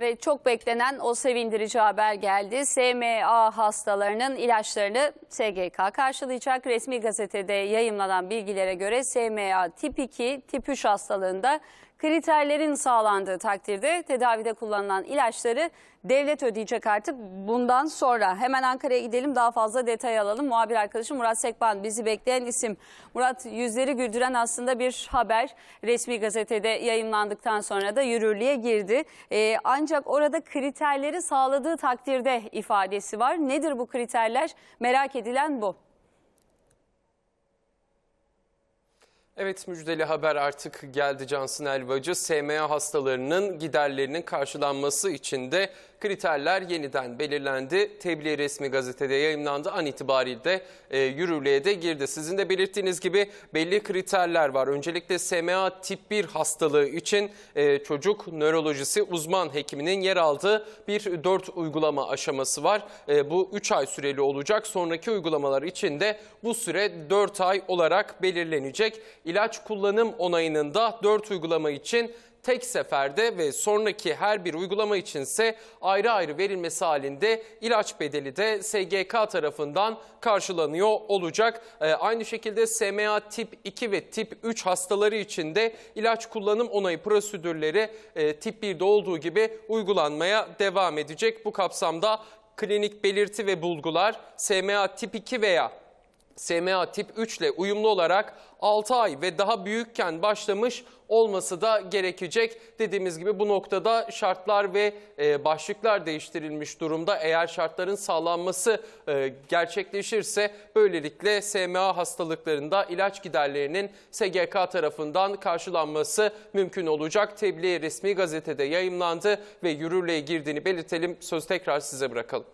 Ve çok beklenen o sevindirici haber geldi. SMA hastalarının ilaçlarını SGK karşılayacak. Resmi gazetede yayımlanan bilgilere göre SMA tip 2, tip 3 hastalığında kriterlerin sağlandığı takdirde tedavide kullanılan ilaçları devlet ödeyecek artık bundan sonra. Hemen Ankara'ya gidelim daha fazla detay alalım. Muhabir arkadaşım Murat Sekban bizi bekleyen isim. Murat yüzleri güldüren aslında bir haber resmi gazetede yayınlandıktan sonra da yürürlüğe girdi. Ee, ancak ancak orada kriterleri sağladığı takdirde ifadesi var. Nedir bu kriterler? Merak edilen bu. Evet müjdeli haber artık geldi Cansın Elvacı. SMA hastalarının giderlerinin karşılanması için de kriterler yeniden belirlendi. Tebliğ resmi gazetede yayınlandı. An itibariyle de e, yürürlüğe de girdi. Sizin de belirttiğiniz gibi belli kriterler var. Öncelikle SMA tip 1 hastalığı için e, çocuk nörolojisi uzman hekiminin yer aldığı bir 4 uygulama aşaması var. E, bu 3 ay süreli olacak. Sonraki uygulamalar için de bu süre 4 ay olarak belirlenecek ilaç kullanım onayının da 4 uygulama için tek seferde ve sonraki her bir uygulama içinse ayrı ayrı verilmesi halinde ilaç bedeli de SGK tarafından karşılanıyor olacak. Ee, aynı şekilde SMA tip 2 ve tip 3 hastaları için de ilaç kullanım onayı prosedürleri e, tip 1'de olduğu gibi uygulanmaya devam edecek. Bu kapsamda klinik belirti ve bulgular SMA tip 2 veya SMA tip 3 ile uyumlu olarak 6 ay ve daha büyükken başlamış olması da gerekecek. Dediğimiz gibi bu noktada şartlar ve e, başlıklar değiştirilmiş durumda. Eğer şartların sağlanması e, gerçekleşirse böylelikle SMA hastalıklarında ilaç giderlerinin SGK tarafından karşılanması mümkün olacak. Tebliğ resmi gazetede yayımlandı ve yürürlüğe girdiğini belirtelim. Söz tekrar size bırakalım.